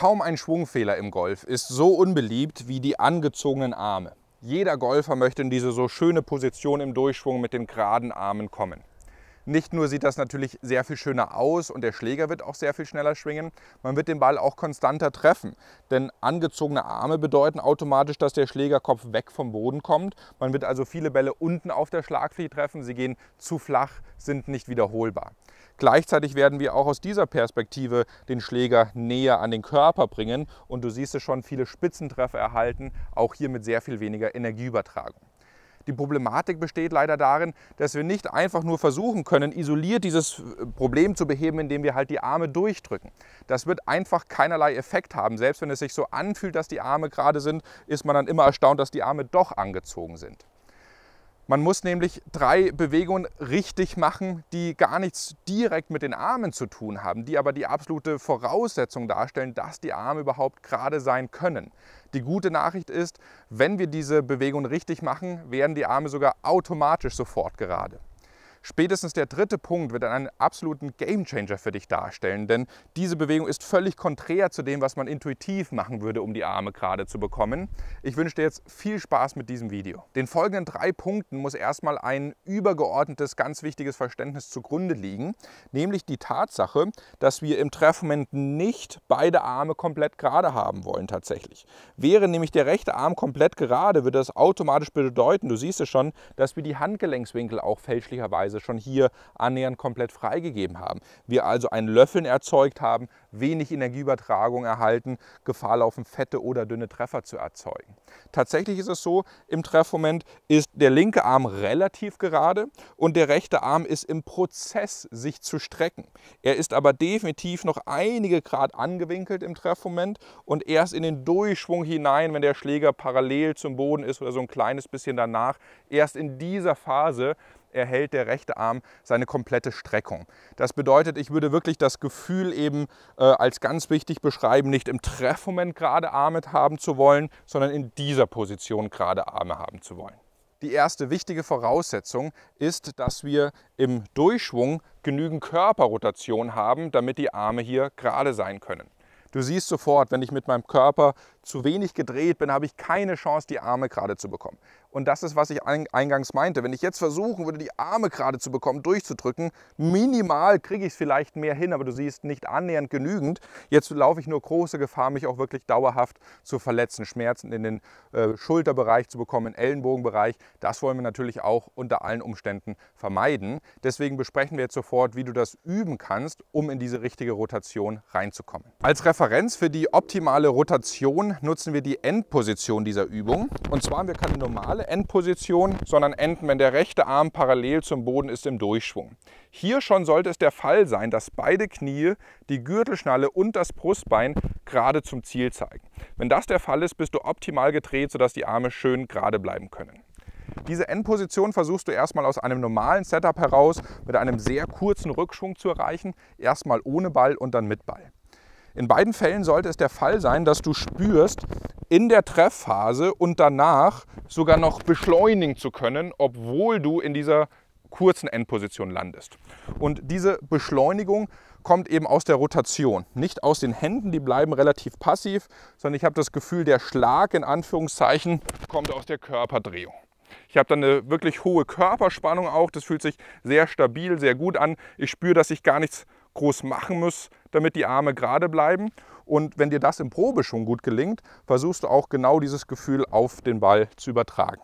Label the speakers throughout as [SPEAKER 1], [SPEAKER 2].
[SPEAKER 1] Kaum ein Schwungfehler im Golf ist so unbeliebt wie die angezogenen Arme. Jeder Golfer möchte in diese so schöne Position im Durchschwung mit den geraden Armen kommen. Nicht nur sieht das natürlich sehr viel schöner aus und der Schläger wird auch sehr viel schneller schwingen, man wird den Ball auch konstanter treffen. Denn angezogene Arme bedeuten automatisch, dass der Schlägerkopf weg vom Boden kommt. Man wird also viele Bälle unten auf der Schlagfläche treffen, sie gehen zu flach, sind nicht wiederholbar. Gleichzeitig werden wir auch aus dieser Perspektive den Schläger näher an den Körper bringen und du siehst es schon, viele Spitzentreffer erhalten, auch hier mit sehr viel weniger Energieübertragung. Die Problematik besteht leider darin, dass wir nicht einfach nur versuchen können, isoliert dieses äh, Problem zu beheben, indem wir halt die Arme durchdrücken. Das wird einfach keinerlei Effekt haben. Selbst wenn es sich so anfühlt, dass die Arme gerade sind, ist man dann immer erstaunt, dass die Arme doch angezogen sind. Man muss nämlich drei Bewegungen richtig machen, die gar nichts direkt mit den Armen zu tun haben, die aber die absolute Voraussetzung darstellen, dass die Arme überhaupt gerade sein können. Die gute Nachricht ist, wenn wir diese Bewegung richtig machen, werden die Arme sogar automatisch sofort gerade. Spätestens der dritte Punkt wird einen absoluten Gamechanger für dich darstellen, denn diese Bewegung ist völlig konträr zu dem, was man intuitiv machen würde, um die Arme gerade zu bekommen. Ich wünsche dir jetzt viel Spaß mit diesem Video. Den folgenden drei Punkten muss erstmal ein übergeordnetes, ganz wichtiges Verständnis zugrunde liegen, nämlich die Tatsache, dass wir im Treffmoment nicht beide Arme komplett gerade haben wollen tatsächlich. Wäre nämlich der rechte Arm komplett gerade, würde das automatisch bedeuten, du siehst es schon, dass wir die Handgelenkswinkel auch fälschlicherweise teilweise schon hier annähernd komplett freigegeben haben. Wir also ein Löffeln erzeugt haben, wenig Energieübertragung erhalten, Gefahr laufen, fette oder dünne Treffer zu erzeugen. Tatsächlich ist es so, im Treffmoment ist der linke Arm relativ gerade und der rechte Arm ist im Prozess, sich zu strecken. Er ist aber definitiv noch einige Grad angewinkelt im Treffmoment und erst in den Durchschwung hinein, wenn der Schläger parallel zum Boden ist oder so ein kleines bisschen danach, erst in dieser Phase erhält der rechte Arm seine komplette Streckung. Das bedeutet, ich würde wirklich das Gefühl eben äh, als ganz wichtig beschreiben, nicht im Treffmoment gerade Arme haben zu wollen, sondern in dieser Position gerade Arme haben zu wollen. Die erste wichtige Voraussetzung ist, dass wir im Durchschwung genügend Körperrotation haben, damit die Arme hier gerade sein können. Du siehst sofort, wenn ich mit meinem Körper zu wenig gedreht bin, habe ich keine Chance, die Arme gerade zu bekommen. Und das ist, was ich eingangs meinte. Wenn ich jetzt versuchen würde, die Arme gerade zu bekommen, durchzudrücken, minimal kriege ich es vielleicht mehr hin, aber du siehst nicht annähernd genügend. Jetzt laufe ich nur große Gefahr, mich auch wirklich dauerhaft zu verletzen, Schmerzen in den äh, Schulterbereich zu bekommen, in den Ellenbogenbereich. Das wollen wir natürlich auch unter allen Umständen vermeiden. Deswegen besprechen wir jetzt sofort, wie du das üben kannst, um in diese richtige Rotation reinzukommen. Als Referenz für die optimale Rotation nutzen wir die Endposition dieser Übung. Und zwar haben wir keine normale Endposition, sondern enden, wenn der rechte Arm parallel zum Boden ist im Durchschwung. Hier schon sollte es der Fall sein, dass beide Knie, die Gürtelschnalle und das Brustbein gerade zum Ziel zeigen. Wenn das der Fall ist, bist du optimal gedreht, sodass die Arme schön gerade bleiben können. Diese Endposition versuchst du erstmal aus einem normalen Setup heraus mit einem sehr kurzen Rückschwung zu erreichen. Erstmal ohne Ball und dann mit Ball. In beiden Fällen sollte es der Fall sein, dass du spürst, in der Treffphase und danach sogar noch beschleunigen zu können, obwohl du in dieser kurzen Endposition landest. Und diese Beschleunigung kommt eben aus der Rotation, nicht aus den Händen, die bleiben relativ passiv, sondern ich habe das Gefühl, der Schlag in Anführungszeichen kommt aus der Körperdrehung. Ich habe dann eine wirklich hohe Körperspannung auch, das fühlt sich sehr stabil, sehr gut an. Ich spüre, dass ich gar nichts groß machen muss, damit die Arme gerade bleiben. Und wenn dir das im Probe schon gut gelingt, versuchst du auch genau dieses Gefühl auf den Ball zu übertragen.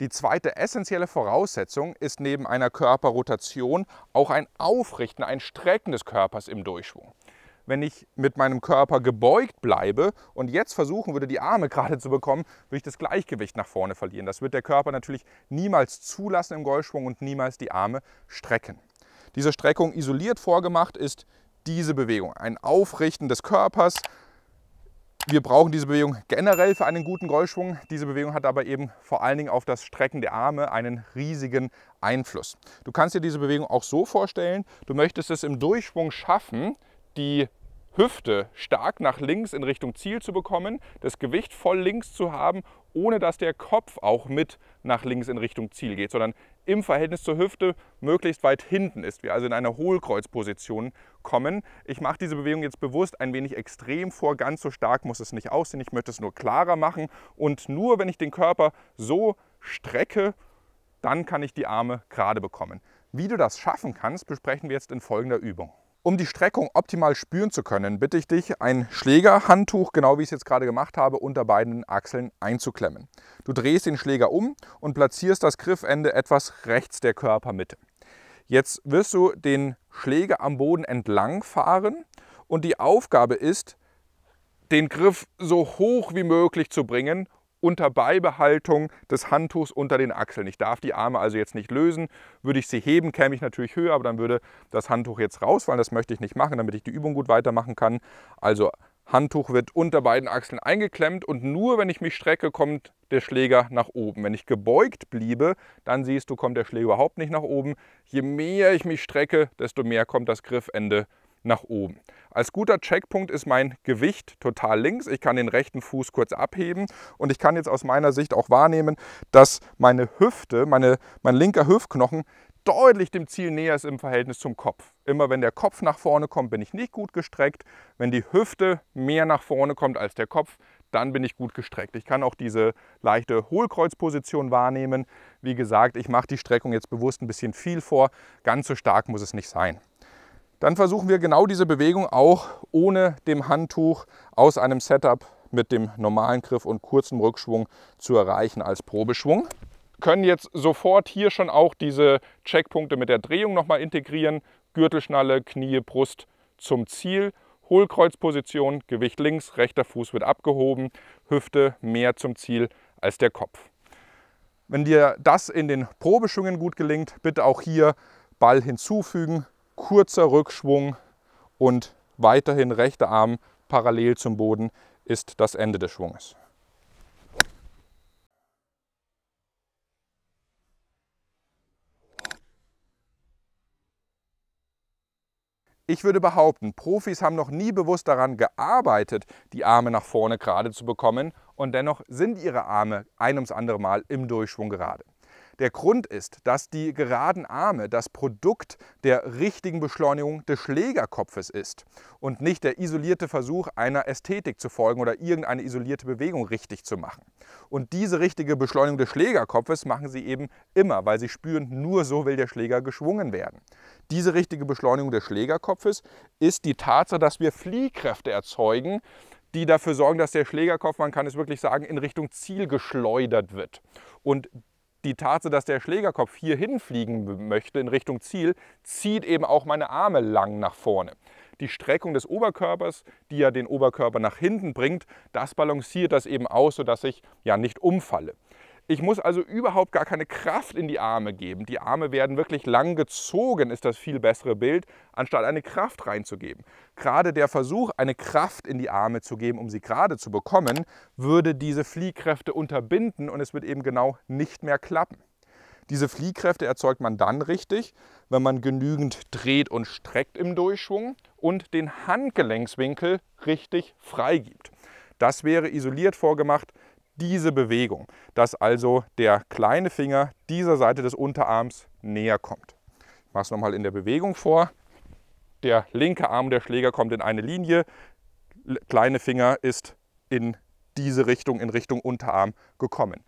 [SPEAKER 1] Die zweite essentielle Voraussetzung ist neben einer Körperrotation auch ein Aufrichten, ein Strecken des Körpers im Durchschwung wenn ich mit meinem Körper gebeugt bleibe und jetzt versuchen würde, die Arme gerade zu bekommen, würde ich das Gleichgewicht nach vorne verlieren. Das wird der Körper natürlich niemals zulassen im Golfschwung und niemals die Arme strecken. Diese Streckung isoliert vorgemacht ist diese Bewegung, ein Aufrichten des Körpers. Wir brauchen diese Bewegung generell für einen guten Golfschwung. Diese Bewegung hat aber eben vor allen Dingen auf das Strecken der Arme einen riesigen Einfluss. Du kannst dir diese Bewegung auch so vorstellen, du möchtest es im Durchschwung schaffen, die Hüfte stark nach links in Richtung Ziel zu bekommen, das Gewicht voll links zu haben, ohne dass der Kopf auch mit nach links in Richtung Ziel geht, sondern im Verhältnis zur Hüfte möglichst weit hinten ist. Wir also in eine Hohlkreuzposition kommen. Ich mache diese Bewegung jetzt bewusst ein wenig extrem vor. Ganz so stark muss es nicht aussehen. Ich möchte es nur klarer machen. Und nur wenn ich den Körper so strecke, dann kann ich die Arme gerade bekommen. Wie du das schaffen kannst, besprechen wir jetzt in folgender Übung. Um die Streckung optimal spüren zu können, bitte ich dich, ein Schlägerhandtuch, genau wie ich es jetzt gerade gemacht habe, unter beiden Achseln einzuklemmen. Du drehst den Schläger um und platzierst das Griffende etwas rechts der Körpermitte. Jetzt wirst du den Schläger am Boden entlang fahren und die Aufgabe ist, den Griff so hoch wie möglich zu bringen unter Beibehaltung des Handtuchs unter den Achseln. Ich darf die Arme also jetzt nicht lösen. Würde ich sie heben, käme ich natürlich höher, aber dann würde das Handtuch jetzt rausfallen. Das möchte ich nicht machen, damit ich die Übung gut weitermachen kann. Also Handtuch wird unter beiden Achseln eingeklemmt und nur wenn ich mich strecke, kommt der Schläger nach oben. Wenn ich gebeugt bliebe, dann siehst du, kommt der Schläger überhaupt nicht nach oben. Je mehr ich mich strecke, desto mehr kommt das Griffende nach oben. Als guter Checkpunkt ist mein Gewicht total links. Ich kann den rechten Fuß kurz abheben und ich kann jetzt aus meiner Sicht auch wahrnehmen, dass meine Hüfte, meine, mein linker Hüftknochen deutlich dem Ziel näher ist im Verhältnis zum Kopf. Immer wenn der Kopf nach vorne kommt, bin ich nicht gut gestreckt. Wenn die Hüfte mehr nach vorne kommt als der Kopf, dann bin ich gut gestreckt. Ich kann auch diese leichte Hohlkreuzposition wahrnehmen. Wie gesagt, ich mache die Streckung jetzt bewusst ein bisschen viel vor. Ganz so stark muss es nicht sein. Dann versuchen wir genau diese Bewegung auch ohne dem Handtuch aus einem Setup mit dem normalen Griff und kurzem Rückschwung zu erreichen als Probeschwung. Können jetzt sofort hier schon auch diese Checkpunkte mit der Drehung nochmal integrieren. Gürtelschnalle, Knie, Brust zum Ziel. Hohlkreuzposition, Gewicht links, rechter Fuß wird abgehoben, Hüfte mehr zum Ziel als der Kopf. Wenn dir das in den Probeschwingen gut gelingt, bitte auch hier Ball hinzufügen, kurzer Rückschwung und weiterhin rechter Arm parallel zum Boden ist das Ende des Schwunges. Ich würde behaupten, Profis haben noch nie bewusst daran gearbeitet, die Arme nach vorne gerade zu bekommen und dennoch sind ihre Arme ein ums andere Mal im Durchschwung gerade. Der Grund ist, dass die geraden Arme das Produkt der richtigen Beschleunigung des Schlägerkopfes ist und nicht der isolierte Versuch einer Ästhetik zu folgen oder irgendeine isolierte Bewegung richtig zu machen. Und diese richtige Beschleunigung des Schlägerkopfes machen sie eben immer, weil sie spüren, nur so will der Schläger geschwungen werden. Diese richtige Beschleunigung des Schlägerkopfes ist die Tatsache, dass wir Fliehkräfte erzeugen, die dafür sorgen, dass der Schlägerkopf, man kann es wirklich sagen, in Richtung Ziel geschleudert wird. Und die Tatsache, dass der Schlägerkopf hier hinfliegen möchte in Richtung Ziel, zieht eben auch meine Arme lang nach vorne. Die Streckung des Oberkörpers, die ja den Oberkörper nach hinten bringt, das balanciert das eben aus, sodass ich ja nicht umfalle. Ich muss also überhaupt gar keine Kraft in die Arme geben. Die Arme werden wirklich lang gezogen, ist das viel bessere Bild, anstatt eine Kraft reinzugeben. Gerade der Versuch, eine Kraft in die Arme zu geben, um sie gerade zu bekommen, würde diese Fliehkräfte unterbinden und es wird eben genau nicht mehr klappen. Diese Fliehkräfte erzeugt man dann richtig, wenn man genügend dreht und streckt im Durchschwung und den Handgelenkswinkel richtig freigibt. Das wäre isoliert vorgemacht diese Bewegung, dass also der kleine Finger dieser Seite des Unterarms näher kommt. Ich mache es nochmal in der Bewegung vor. Der linke Arm der Schläger kommt in eine Linie, kleine Finger ist in diese Richtung, in Richtung Unterarm gekommen.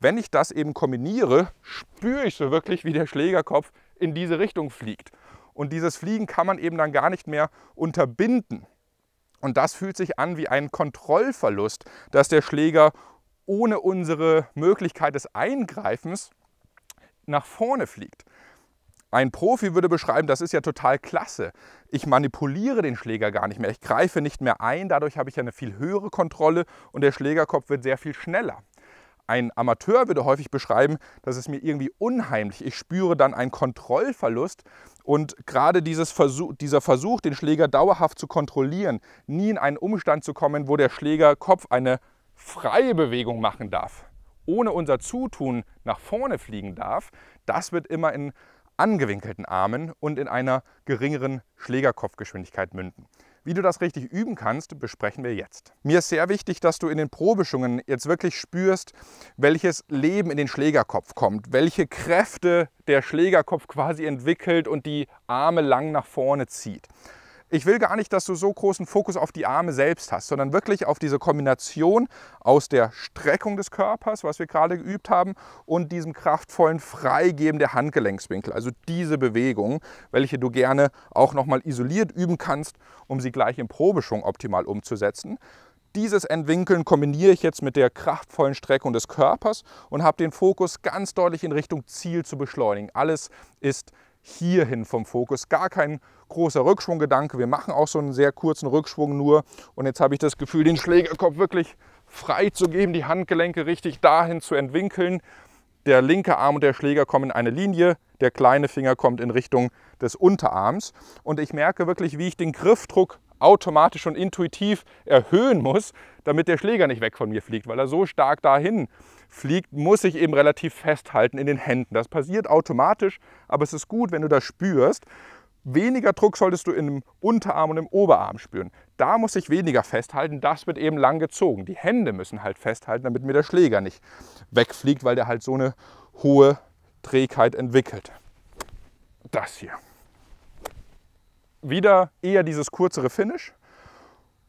[SPEAKER 1] Wenn ich das eben kombiniere, spüre ich so wirklich, wie der Schlägerkopf in diese Richtung fliegt. Und dieses Fliegen kann man eben dann gar nicht mehr unterbinden. Und das fühlt sich an wie ein Kontrollverlust, dass der Schläger ohne unsere Möglichkeit des Eingreifens nach vorne fliegt. Ein Profi würde beschreiben, das ist ja total klasse. Ich manipuliere den Schläger gar nicht mehr, ich greife nicht mehr ein, dadurch habe ich ja eine viel höhere Kontrolle und der Schlägerkopf wird sehr viel schneller. Ein Amateur würde häufig beschreiben, das ist mir irgendwie unheimlich. Ich spüre dann einen Kontrollverlust und gerade Versuch, dieser Versuch, den Schläger dauerhaft zu kontrollieren, nie in einen Umstand zu kommen, wo der Schlägerkopf eine freie Bewegung machen darf, ohne unser Zutun nach vorne fliegen darf, das wird immer in angewinkelten Armen und in einer geringeren Schlägerkopfgeschwindigkeit münden. Wie du das richtig üben kannst, besprechen wir jetzt. Mir ist sehr wichtig, dass du in den Probeschwungen jetzt wirklich spürst, welches Leben in den Schlägerkopf kommt, welche Kräfte der Schlägerkopf quasi entwickelt und die Arme lang nach vorne zieht ich will gar nicht, dass du so großen Fokus auf die Arme selbst hast, sondern wirklich auf diese Kombination aus der Streckung des Körpers, was wir gerade geübt haben, und diesem kraftvollen Freigeben der Handgelenkswinkel. Also diese Bewegung, welche du gerne auch nochmal isoliert üben kannst, um sie gleich im Probeschwung optimal umzusetzen. Dieses Entwinkeln kombiniere ich jetzt mit der kraftvollen Streckung des Körpers und habe den Fokus ganz deutlich in Richtung Ziel zu beschleunigen. Alles ist hierhin vom Fokus. Gar kein großer Rückschwunggedanke. Wir machen auch so einen sehr kurzen Rückschwung nur. Und jetzt habe ich das Gefühl, den Schlägerkopf wirklich frei zu geben, die Handgelenke richtig dahin zu entwinkeln. Der linke Arm und der Schläger kommen in eine Linie, der kleine Finger kommt in Richtung des Unterarms. Und ich merke wirklich, wie ich den Griffdruck automatisch und intuitiv erhöhen muss, damit der Schläger nicht weg von mir fliegt, weil er so stark dahin fliegt, muss ich eben relativ festhalten in den Händen. Das passiert automatisch, aber es ist gut, wenn du das spürst. Weniger Druck solltest du im Unterarm und im Oberarm spüren. Da muss ich weniger festhalten, das wird eben lang gezogen. Die Hände müssen halt festhalten, damit mir der Schläger nicht wegfliegt, weil der halt so eine hohe Trägheit entwickelt. Das hier. Wieder eher dieses kürzere Finish.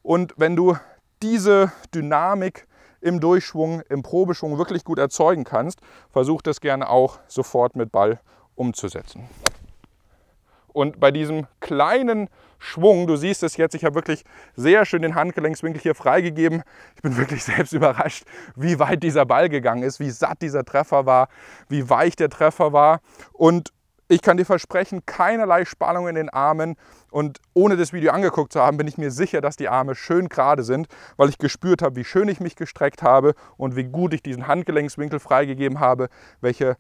[SPEAKER 1] Und wenn du diese Dynamik im Durchschwung, im Probeschwung wirklich gut erzeugen kannst, versuch das gerne auch sofort mit Ball umzusetzen. Und bei diesem kleinen Schwung, du siehst es jetzt, ich habe wirklich sehr schön den Handgelenkswinkel hier freigegeben. Ich bin wirklich selbst überrascht, wie weit dieser Ball gegangen ist, wie satt dieser Treffer war, wie weich der Treffer war. Und ich kann dir versprechen, keinerlei Spannung in den Armen und ohne das Video angeguckt zu haben, bin ich mir sicher, dass die Arme schön gerade sind, weil ich gespürt habe, wie schön ich mich gestreckt habe und wie gut ich diesen Handgelenkswinkel freigegeben habe, welche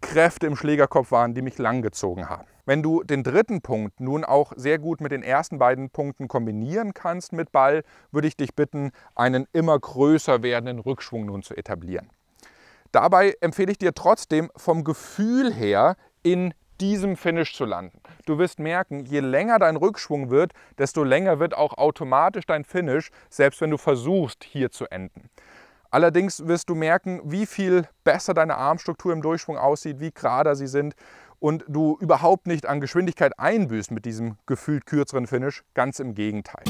[SPEAKER 1] Kräfte im Schlägerkopf waren, die mich langgezogen haben. Wenn du den dritten Punkt nun auch sehr gut mit den ersten beiden Punkten kombinieren kannst mit Ball, würde ich dich bitten, einen immer größer werdenden Rückschwung nun zu etablieren. Dabei empfehle ich dir trotzdem vom Gefühl her in diesem Finish zu landen. Du wirst merken, je länger dein Rückschwung wird, desto länger wird auch automatisch dein Finish, selbst wenn du versuchst, hier zu enden. Allerdings wirst du merken, wie viel besser deine Armstruktur im Durchschwung aussieht, wie gerader sie sind und du überhaupt nicht an Geschwindigkeit einbüßt mit diesem gefühlt kürzeren Finish. Ganz im Gegenteil.